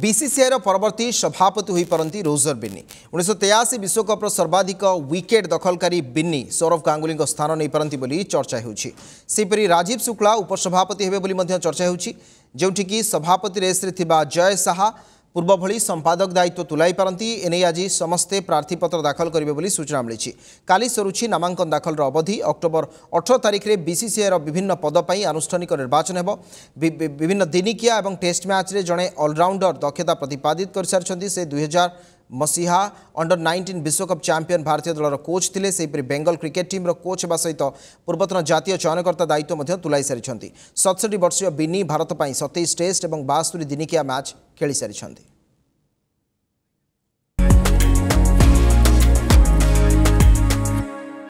बीसीसीआईर परवर्त सभापति होती रोजर बिन्नी उन्नीस तेयासी विश्वकप्र सर्वाधिक विकेट दखलकारी बिन्नी सौरभ गांगुली स्थान नहीं पारती चर्चा होपरी राजीव शुक्ला उपसभापति हे चर्चा हो सभापति रेस जय शाह পূর্ব ভি সম্পাদক দায়িত্ব তুলাই পারতি এনে আজ সমস্তে প্রার্থীপত্র দাখল করবে বলে সূচনা মিছে কালি সরুছি নামাঙ্কন দাখলর অবধি অক্টোবর অঠর তারিখে বিসিসিআইর বিভিন্ন পদপাই আনুষ্ঠানিক নির্বাচন হব বিভিন্ন দিনিকিয়া এবং টেস্ট ম্যাচে জনে অলরাউন্ডর দক্ষতা প্রতিপাদিত করে সারি সে দুই হাজার मसीहा अंडर 19 विश्वकप चंपिन भारतीय दल कोच थे बेंगल क्रिकेट टीम कोच होगा सहित पूर्वतन जितिय चयनकर्ता दायित्व तुलाई सारी सतसठी वर्षीय बिनी भारत सतईस टेस्ट और बास्तरी दिनिकिया मैच खेली सारी